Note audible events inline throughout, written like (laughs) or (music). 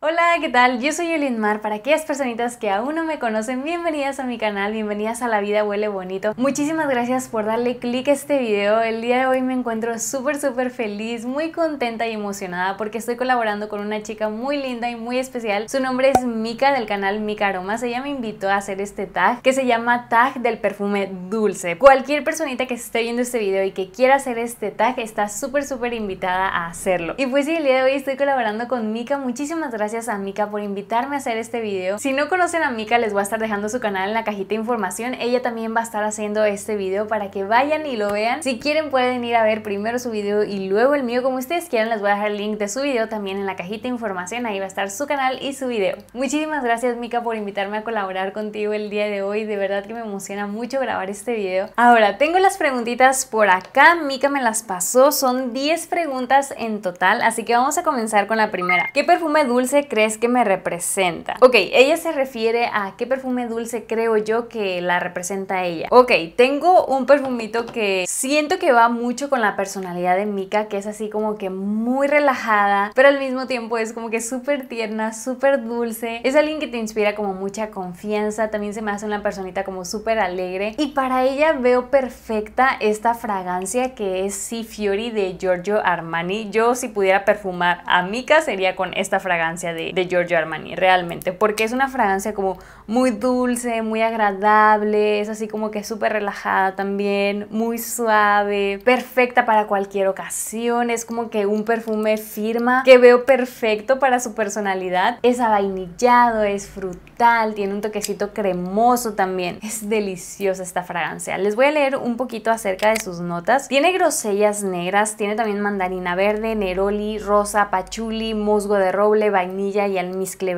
Hola, ¿qué tal? Yo soy Yulin Mar. Para aquellas personitas que aún no me conocen, bienvenidas a mi canal, bienvenidas a La Vida Huele Bonito. Muchísimas gracias por darle click a este video. El día de hoy me encuentro súper, súper feliz, muy contenta y emocionada porque estoy colaborando con una chica muy linda y muy especial. Su nombre es Mika del canal Mika Aromas. Ella me invitó a hacer este tag que se llama Tag del Perfume Dulce. Cualquier personita que esté viendo este video y que quiera hacer este tag está súper, súper invitada a hacerlo. Y pues sí, el día de hoy estoy colaborando con Mika. Muchísimas gracias gracias a Mika por invitarme a hacer este video. Si no conocen a Mika, les voy a estar dejando su canal en la cajita de información. Ella también va a estar haciendo este video para que vayan y lo vean. Si quieren pueden ir a ver primero su video y luego el mío como ustedes quieran. Les voy a dejar el link de su video también en la cajita de información. Ahí va a estar su canal y su video. Muchísimas gracias Mika por invitarme a colaborar contigo el día de hoy. De verdad que me emociona mucho grabar este video. Ahora, tengo las preguntitas por acá. Mika me las pasó. Son 10 preguntas en total. Así que vamos a comenzar con la primera. ¿Qué perfume dulce crees que me representa? Ok, ella se refiere a qué perfume dulce creo yo que la representa ella. Ok, tengo un perfumito que siento que va mucho con la personalidad de Mika, que es así como que muy relajada, pero al mismo tiempo es como que súper tierna, súper dulce. Es alguien que te inspira como mucha confianza, también se me hace una personita como súper alegre. Y para ella veo perfecta esta fragancia que es Sea Fiori de Giorgio Armani. Yo si pudiera perfumar a Mika sería con esta fragancia de, Giorgio Armani, realmente, porque es una fragancia como muy dulce, muy agradable, es así como que súper relajada también, muy suave, perfecta para cualquier ocasión, es como que un perfume firma que veo perfecto para su personalidad, es avainillado, es frutal, tiene un toquecito cremoso también, es deliciosa esta fragancia. Les voy a leer un poquito acerca de sus notas, tiene grosellas negras, tiene también mandarina verde, neroli, rosa, pachuli, musgo de roble, vainilla, y al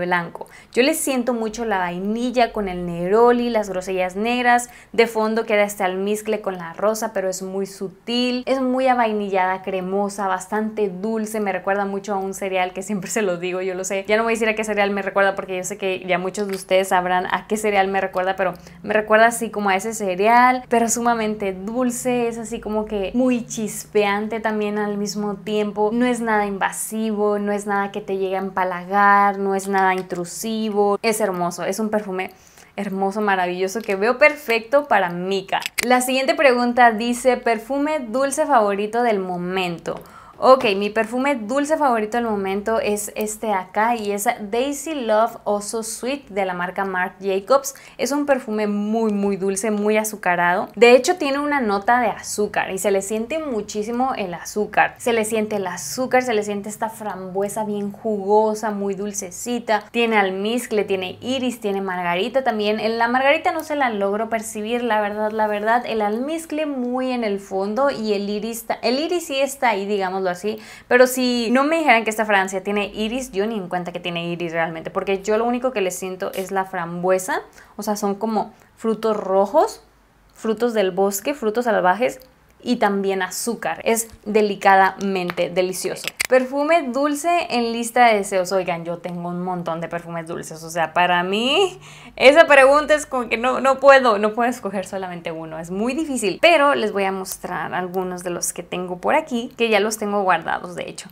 blanco. Yo le siento mucho la vainilla con el neroli, las grosellas negras. De fondo queda este almizcle con la rosa, pero es muy sutil. Es muy avainillada, cremosa, bastante dulce. Me recuerda mucho a un cereal que (laughs) siempre se lo digo, yo lo sé. Ya no voy a decir a qué cereal me recuerda porque yo sé que ya muchos de ustedes sabrán a qué cereal me recuerda, pero me recuerda así como a ese cereal, pero sumamente dulce. Es así como que muy chispeante también al mismo tiempo. No es nada invasivo, no es nada que te llegue a empalagar no es nada intrusivo, es hermoso, es un perfume hermoso, maravilloso, que veo perfecto para Mika. La siguiente pregunta dice, perfume dulce favorito del momento. Ok, mi perfume dulce favorito del momento es este acá y es Daisy Love Oso Sweet de la marca Marc Jacobs. Es un perfume muy muy dulce, muy azucarado. De hecho tiene una nota de azúcar y se le siente muchísimo el azúcar. Se le siente el azúcar, se le siente esta frambuesa bien jugosa, muy dulcecita. Tiene almizcle, tiene iris, tiene margarita también. En la margarita no se la logro percibir, la verdad, la verdad. El almizcle muy en el fondo y el iris, el iris sí está ahí, digámoslo así, pero si no me dijeran que esta fragancia tiene iris, yo ni en cuenta que tiene iris realmente, porque yo lo único que le siento es la frambuesa, o sea, son como frutos rojos, frutos del bosque, frutos salvajes, y también azúcar. Es delicadamente delicioso. Perfume dulce en lista de deseos. Oigan, yo tengo un montón de perfumes dulces. O sea, para mí esa pregunta es como que no, no puedo, no puedo escoger solamente uno. Es muy difícil. Pero les voy a mostrar algunos de los que tengo por aquí, que ya los tengo guardados de hecho.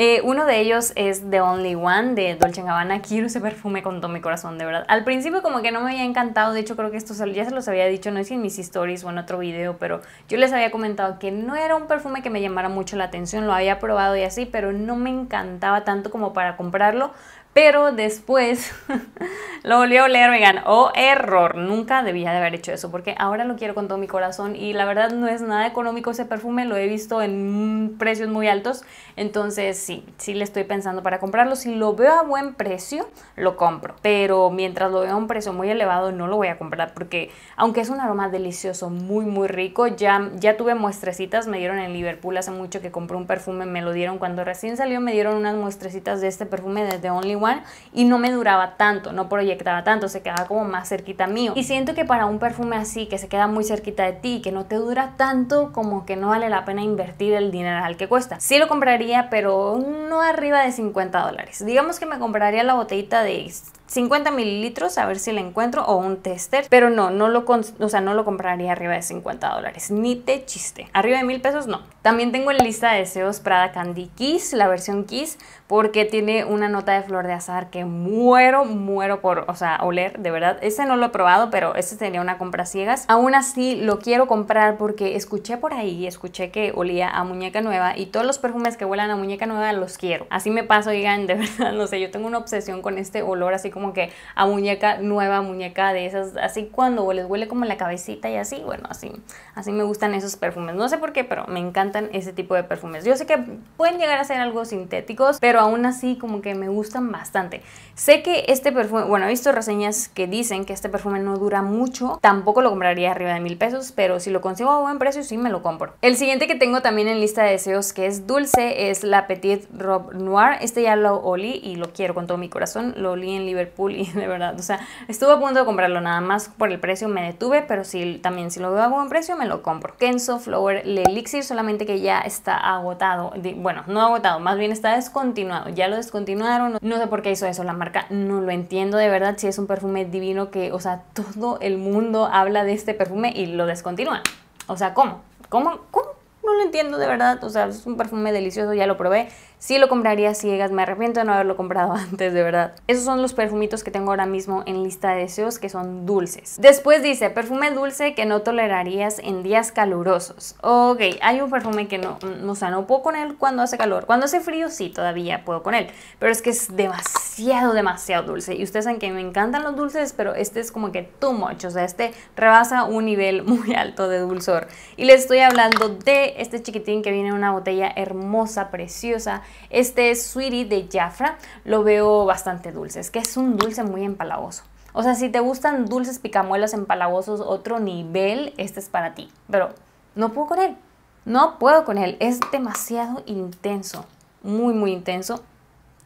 Eh, uno de ellos es The Only One de Dolce Gabbana. Quiero ese perfume con todo mi corazón, de verdad. Al principio como que no me había encantado, de hecho creo que esto ya se los había dicho, no sé si en mis stories o en otro video, pero yo les había comentado que no era un perfume que me llamara mucho la atención, lo había probado y así, pero no me encantaba tanto como para comprarlo, pero después (laughs) lo volví a oler, oigan, oh error, nunca debía de haber hecho eso porque ahora lo quiero con todo mi corazón y la verdad no es nada económico ese perfume, lo he visto en precios muy altos, entonces sí, sí le estoy pensando para comprarlo, si lo veo a buen precio, lo compro, pero mientras lo veo a un precio muy elevado no lo voy a comprar porque aunque es un aroma delicioso, muy muy rico, ya, ya tuve muestrecitas, me dieron en Liverpool hace mucho que compré un perfume, me lo dieron cuando recién salió, me dieron unas muestrecitas de este perfume desde Only One y no me duraba tanto, no proyectaba tanto, se quedaba como más cerquita mío. Y siento que para un perfume así, que se queda muy cerquita de ti, que no te dura tanto, como que no vale la pena invertir el dinero al que cuesta. Sí lo compraría, pero no arriba de 50 dólares. Digamos que me compraría la botellita de 50 mililitros, a ver si la encuentro, o un tester, pero no, no lo, o sea, no lo compraría arriba de 50 dólares, ni te chiste. Arriba de mil pesos, no. También tengo en lista de deseos Prada Candy Kiss, la versión Kiss, porque tiene una nota de flor de azar que muero, muero por, o sea, oler, de verdad. Ese no lo he probado, pero Este tenía una compra ciegas. Aún así, lo quiero comprar porque escuché por ahí, escuché que olía a muñeca nueva y todos los perfumes que huelan a muñeca nueva los quiero. Así me paso, digan, de (laughs) verdad, no sé, yo tengo una obsesión con este olor así como como que a muñeca nueva, muñeca de esas, así cuando les huele como la cabecita y así, bueno, así, así me gustan esos perfumes. No sé por qué, pero me encantan ese tipo de perfumes. Yo sé que pueden llegar a ser algo sintéticos, pero aún así como que me gustan bastante. Sé que este perfume, bueno, he visto reseñas que dicen que este perfume no dura mucho, tampoco lo compraría arriba de mil pesos, pero si lo consigo a buen precio sí me lo compro. El siguiente que tengo también en lista de deseos que es dulce es la Petite Robe Noir. Este ya lo olí y lo quiero con todo mi corazón. Lo olí en Liverpool Liverpool (laughs) de verdad, o sea, estuve a punto de comprarlo nada más por el precio, me detuve, pero si, también si lo veo a buen precio me lo compro. Kenzo Flower el Elixir, solamente que ya está agotado, bueno, no agotado, más bien está descontinuado, ya lo descontinuaron, no sé por qué hizo eso la marca, no lo entiendo de verdad, si es un perfume divino que, o sea, todo el mundo habla de este perfume y lo descontinúan. O sea, ¿cómo? ¿Cómo? ¿Cómo? No lo entiendo de verdad, o sea, es un perfume delicioso, ya lo probé, Sí lo compraría ciegas, me arrepiento de no haberlo comprado (laughs) antes, de verdad. Esos son los perfumitos que tengo ahora mismo en lista de deseos que son dulces. Después dice, perfume dulce que no tolerarías en días calurosos. Ok, hay un perfume que no, mm, o sea, no puedo con él cuando hace calor. Cuando hace frío sí, todavía puedo con él, pero es que es demasiado, demasiado dulce. Y ustedes saben que me encantan los dulces, pero este es como que too much, o sea, este rebasa un nivel (laughs) muy alto de dulzor. Y les estoy hablando de este chiquitín que viene en una botella hermosa, preciosa, este es Sweetie de Jafra lo veo bastante dulce. Es que es un dulce muy empalagoso. O sea, si te gustan dulces picamuelos, empalagosos, otro nivel, este es para ti. Pero no puedo con él. No puedo con él. Es demasiado intenso. Muy, muy intenso.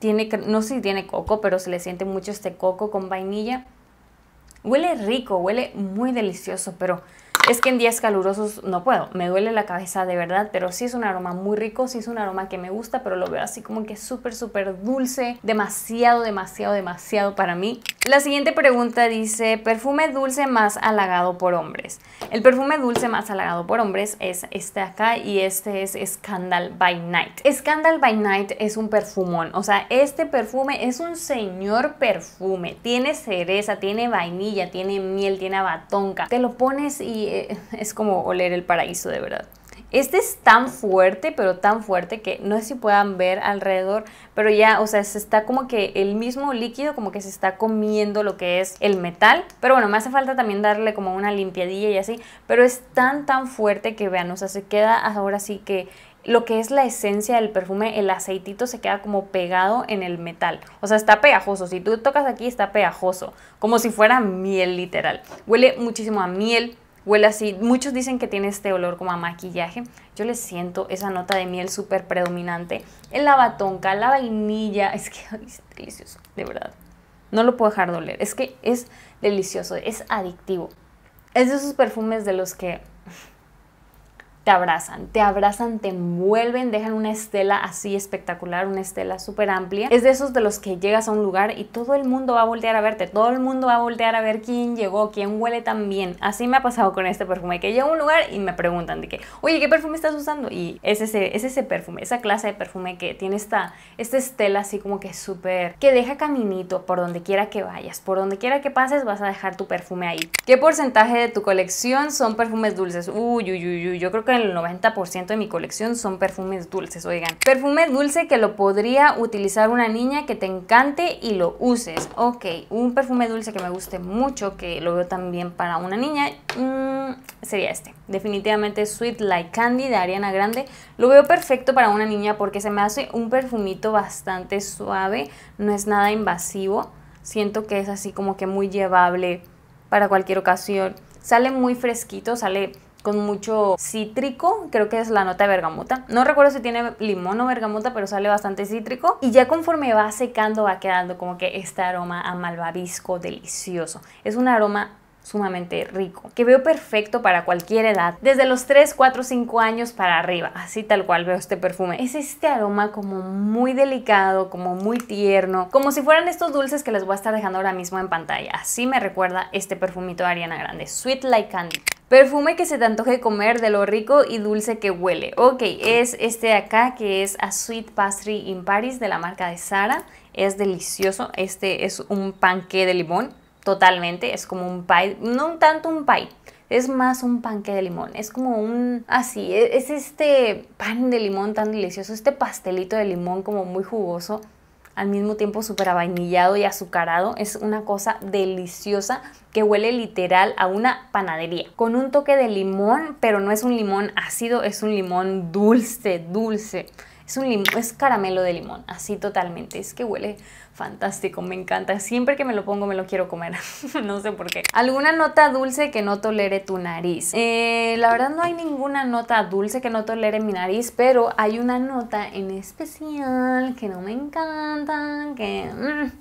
Tiene, no sé si tiene coco, pero se le siente mucho este coco con vainilla. Huele rico, huele muy delicioso, pero es que en días calurosos no puedo, me duele la cabeza de verdad, pero sí es un aroma muy rico, sí es un aroma que me gusta, pero lo veo así como que súper, súper dulce, demasiado, demasiado, demasiado para mí. La siguiente pregunta dice, perfume dulce más halagado por hombres. El perfume dulce más halagado por hombres es este acá y este es Scandal by Night. Scandal by Night es un perfumón, o sea, este perfume es un señor perfume, tiene cereza, tiene vainilla, tiene miel, tiene abatonca, te lo pones y es como oler el paraíso de verdad. Este es tan fuerte, pero tan fuerte que no sé si puedan ver alrededor, pero ya, o sea, se está como que el mismo líquido como que se está comiendo lo que es el metal. Pero bueno, me hace falta también darle como una limpiadilla y así, pero es tan tan fuerte que vean, o sea, se queda ahora sí que lo que es la esencia del perfume, el aceitito se queda como pegado en el metal. O sea, está pegajoso. Si tú tocas aquí, está pegajoso. Como si fuera miel, literal. Huele muchísimo a miel Huele así. Muchos dicen que tiene este olor como a maquillaje. Yo le siento esa nota de miel súper predominante. El lavatonca, la vainilla. Es que es delicioso, de verdad. No lo puedo dejar de Es que es delicioso, es adictivo. Es de esos perfumes de los que te abrazan, te abrazan, te envuelven, dejan una estela así espectacular, una estela súper amplia. Es de esos de los que llegas a un lugar y todo el mundo va a voltear a verte, todo el mundo va a voltear a ver quién llegó, quién huele tan bien. Así me ha pasado con este perfume, que llego a un lugar y me preguntan de que, oye, ¿qué perfume estás usando? Y es ese, es ese perfume, esa clase de perfume que tiene esta, esta estela así como que súper, que deja caminito por donde quiera que vayas, por donde quiera que pases vas a dejar tu perfume ahí. ¿Qué porcentaje de tu colección son perfumes dulces? Uy, uy, uy, uy, yo creo que el 90% de mi colección son perfumes dulces, oigan. Perfume dulce que lo podría utilizar una niña que te encante y lo uses. Ok, un perfume dulce que me guste mucho, que lo veo también para una niña, mm, sería este. Definitivamente Sweet Like Candy de Ariana Grande. Lo veo perfecto para una niña porque se me hace un perfumito bastante suave, no es nada invasivo. Siento que es así como que muy llevable para cualquier ocasión. Sale muy fresquito, sale con mucho cítrico, creo que es la nota de bergamota. No recuerdo si tiene limón o bergamota, pero sale bastante cítrico. Y ya conforme va secando va quedando como que este aroma a malvavisco delicioso. Es un aroma sumamente rico, que veo perfecto para cualquier edad, desde los 3, 4, 5 años para arriba, así tal cual veo este perfume. Es este aroma como muy delicado, como muy tierno, como si fueran estos dulces que les voy a estar dejando ahora mismo en pantalla. Así me recuerda este perfumito de Ariana Grande, Sweet Like Candy. Perfume que se te antoje comer de lo rico y dulce que huele. Ok, es este de acá que es A Sweet Pastry in Paris de la marca de Sara. Es delicioso, este es un panqué de limón totalmente, es como un pie, no tanto un pie, es más un que de limón, es como un así, e, es este pan de limón tan delicioso, este pastelito de limón como muy jugoso, al mismo tiempo súper avainillado y azucarado, es una cosa deliciosa que huele literal a una panadería, con un toque de limón, pero no es un limón ácido, es un limón dulce, dulce. Es, un es caramelo de limón, así totalmente. Es que huele fantástico, me encanta. Siempre que me lo pongo me lo quiero comer, (laughs) no sé por qué. ¿Alguna nota dulce que no tolere tu nariz? Eh, la verdad no hay ninguna nota dulce que no tolere mi nariz, pero hay una nota en especial que no me encanta, que... Mm,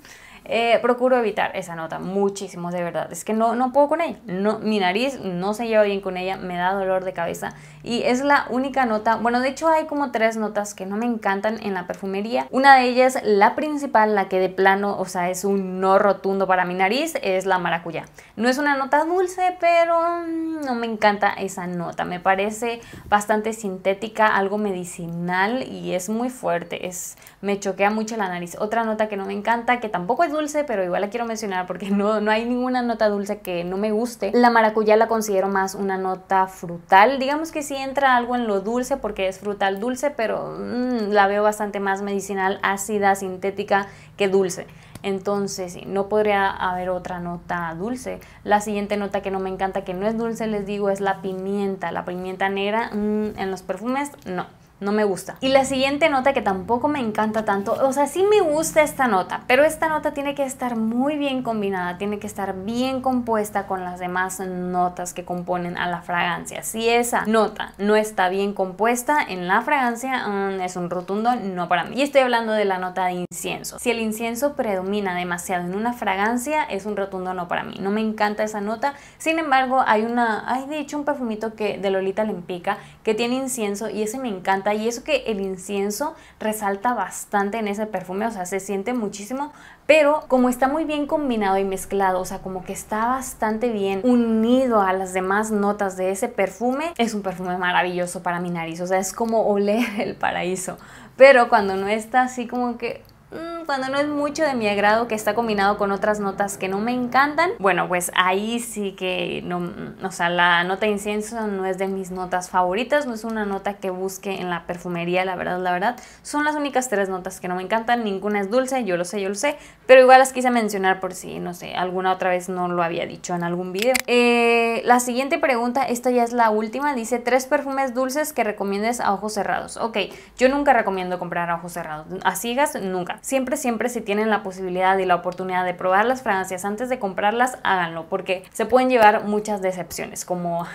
eh, procuro evitar esa nota muchísimo, de verdad. Es que no, no puedo con ella. No, mi nariz no se lleva bien con ella, me da dolor de cabeza y es la única nota. Bueno, de hecho hay como tres notas que no me encantan en la perfumería. Una de ellas, la principal, la que de plano, o sea, es un no rotundo para mi nariz, es la maracuyá. No es una nota dulce, pero mm, no me encanta esa nota. Me parece bastante sintética, algo medicinal y es muy fuerte. Es, me choquea mucho la nariz. Otra nota que no me encanta, que tampoco es dulce, pero igual la quiero mencionar porque no, hay ninguna nota dulce que no me guste. La maracuyá la considero más una nota frutal. Digamos que si entra algo en lo dulce porque es frutal dulce, pero mm, la veo bastante más medicinal, ácida, sintética que dulce. Entonces, no podría haber otra nota dulce. La siguiente nota que no me encanta, que no es dulce, les digo, es la pimienta. La pimienta negra mm, en los perfumes, no no me gusta. Y la siguiente nota que tampoco me encanta tanto, o sea, sí me gusta esta nota, pero esta nota tiene que estar muy bien combinada, tiene que estar bien compuesta con las demás notas que componen a la fragancia. Si esa nota no está bien compuesta en la fragancia, mm, es un rotundo no para mí. Y estoy hablando de la nota de incienso. Si el incienso predomina demasiado en una fragancia, es un rotundo no para mí. No me encanta esa nota. Sin embargo, hay una, hay de un perfumito que de Lolita Lempica que tiene incienso y ese me encanta y eso que el incienso resalta bastante en ese perfume, o sea, se siente muchísimo, pero como está muy bien combinado y mezclado, o sea, como que está bastante bien unido a las demás notas de ese perfume, es un perfume maravilloso para mi nariz, o sea, es como oler el paraíso, pero cuando no está así como que Mm, cuando no es mucho de mi agrado, que está combinado con otras notas que no me encantan, bueno, pues ahí sí que no, mm, o sea, la nota de incienso no es de mis notas favoritas, no es una nota que busque en la perfumería, la verdad, la verdad, son las únicas tres notas que no me encantan, ninguna es dulce, yo lo sé, yo lo sé, pero igual las quise mencionar por si, no sé, alguna otra vez no lo había dicho en algún video. Eh, la siguiente pregunta, esta ya es la última, dice tres perfumes dulces que recomiendes a ojos cerrados. Ok, yo nunca recomiendo comprar a ojos cerrados, a ciegas nunca. Siempre, siempre si tienen la posibilidad y la oportunidad de probar las fragancias antes de comprarlas, háganlo porque se pueden llevar muchas decepciones, como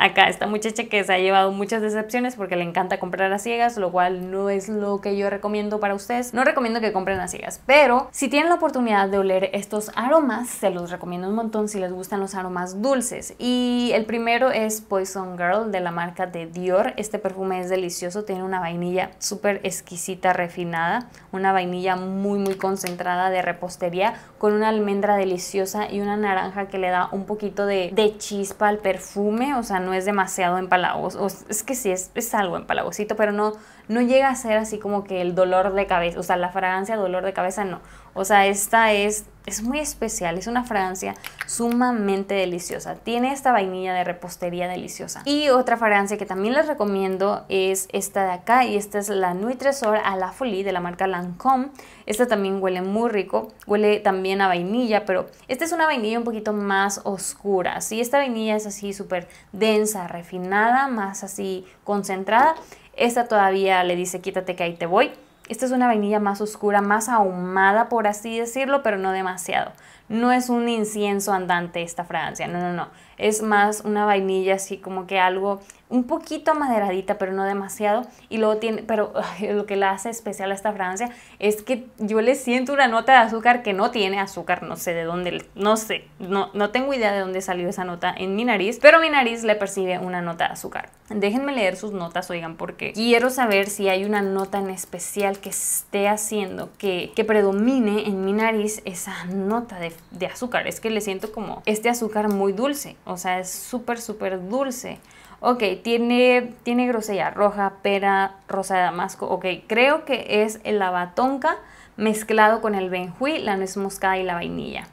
acá esta muchacha que se ha llevado muchas decepciones porque le encanta comprar a ciegas, lo cual no es lo que yo recomiendo para ustedes. No recomiendo que compren a ciegas, pero si tienen la oportunidad de oler estos aromas, se los recomiendo un montón si les gustan los aromas dulces. Y el primero es Poison Girl de la marca de Dior. Este perfume es delicioso, tiene una vainilla súper exquisita, refinada, una vainilla muy muy concentrada de repostería con una almendra deliciosa y una naranja que le da un poquito de, de chispa al perfume, o sea, no es demasiado empalagoso, es que sí, es, es, algo empalagosito, pero no, no llega a ser así como que el dolor de cabeza, o sea, la fragancia dolor de cabeza no. O sea, esta es, muy especial, es una fragancia sumamente deliciosa. Tiene esta vainilla de repostería deliciosa. Y otra fragancia que también les recomiendo es esta de acá y esta es la Nutresor Tresor à la Folie de la marca Lancôme. Esta también huele muy rico, huele también a vainilla, pero esta es una vainilla un poquito más oscura. Si esta vainilla es así súper densa, refinada, más así concentrada. Esta todavía le dice quítate que ahí te voy. Esta es una vainilla más oscura, más ahumada por así decirlo, pero no demasiado. No es un incienso andante esta fragancia, no, no, no. Es más una vainilla así como que algo un poquito amaderadita, pero no demasiado. Y luego tiene, pero (laughs) lo que la hace especial a esta Francia es que yo le siento una nota de azúcar que no tiene azúcar, no sé de dónde, no sé, no, no tengo idea de dónde salió esa nota en mi nariz, pero mi nariz le percibe una nota de azúcar. Déjenme leer sus notas, oigan, porque quiero saber si hay una nota en especial que esté haciendo que, predomine en mi nariz esa nota de, de azúcar. Es que le siento como este azúcar muy dulce, o sea, es súper, súper dulce ok, tiene, tiene grosella roja, pera, rosa de damasco, ok, creo que es el lavatonca mezclado con el benjuí, la nuez moscada y la vainilla.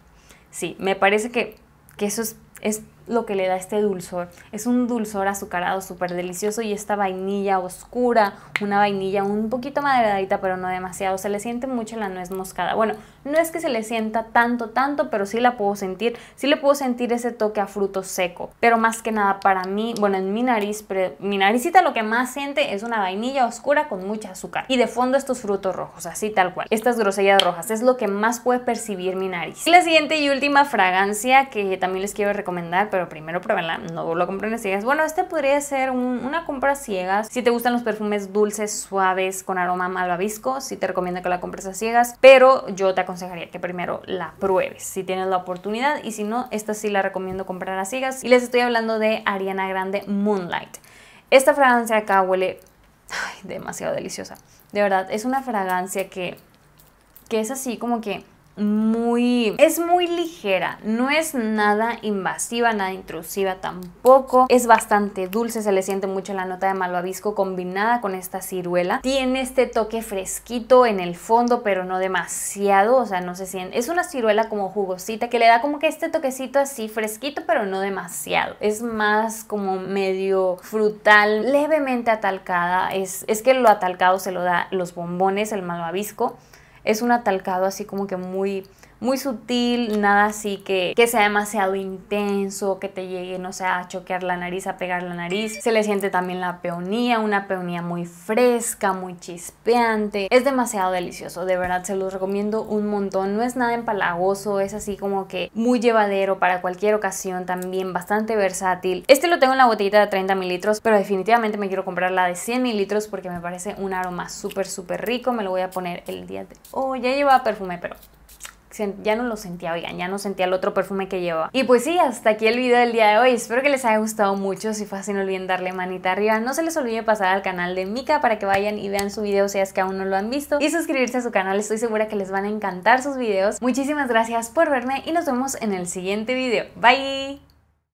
Sí, me parece que, que eso es, es lo que le da este dulzor. Es un dulzor azucarado súper delicioso y esta vainilla oscura, una vainilla un poquito maderadita pero no demasiado. Se le siente mucho la nuez moscada. Bueno, no es que se le sienta tanto, tanto, pero sí la puedo sentir. Sí le puedo sentir ese toque a fruto seco. Pero más que nada para mí, bueno, en mi nariz, pero mi naricita lo que más siente es una vainilla oscura con mucha azúcar. Y de fondo estos frutos rojos, así tal cual. Estas grosellas rojas es lo que más puede percibir mi nariz. Y la siguiente y última fragancia que también les quiero recomendar, pero primero pruébenla, no lo compren a ciegas. Bueno, este podría ser una compra ciegas. Si te gustan los perfumes dulces, suaves, con aroma malvavisco, sí te recomiendo que la compres a ciegas, pero yo te aconsejaría que primero la pruebes, si tienes la oportunidad, y si no, esta sí la recomiendo comprar a ciegas. Y les estoy hablando de Ariana Grande Moonlight. Esta fragancia acá huele demasiado deliciosa. De verdad, es una fragancia que, que es así como que muy... es muy ligera, no es nada invasiva, nada intrusiva tampoco, es bastante dulce, se le siente mucho la nota de malvavisco combinada con esta ciruela, tiene este toque fresquito en el fondo pero no demasiado, o sea no se siente, es una ciruela como jugosita que le da como que este toquecito así fresquito pero no demasiado, es más como medio frutal, levemente atalcada, es, es que lo atalcado se lo da los bombones, el malvavisco, es un atalcado así como que muy muy sutil, nada así que, que sea demasiado intenso, que te llegue, no sé, a choquear la nariz, a pegar la nariz. Se le siente también la peonía, una peonía muy fresca, muy chispeante. Es demasiado delicioso, de verdad se los recomiendo un montón. No es nada empalagoso, es así como que muy llevadero para cualquier ocasión, también bastante versátil. Este lo tengo en la botellita de 30 mililitros, pero definitivamente me quiero comprar la de 100 mililitros porque me parece un aroma súper, súper rico. Me lo voy a poner el día de hoy. ya llevaba perfume, pero ya no lo sentía, oigan, ya no sentía el otro perfume que llevaba. Y pues sí, hasta aquí el video del día de hoy. Espero que les haya gustado mucho. Si fue así, no olviden darle manita arriba. No se les olvide pasar al canal de Mika para que vayan y vean su video si es que aún no lo han visto. Y suscribirse a su canal. Estoy segura que les van a encantar sus videos. Muchísimas gracias por verme y nos vemos en el siguiente video. Bye.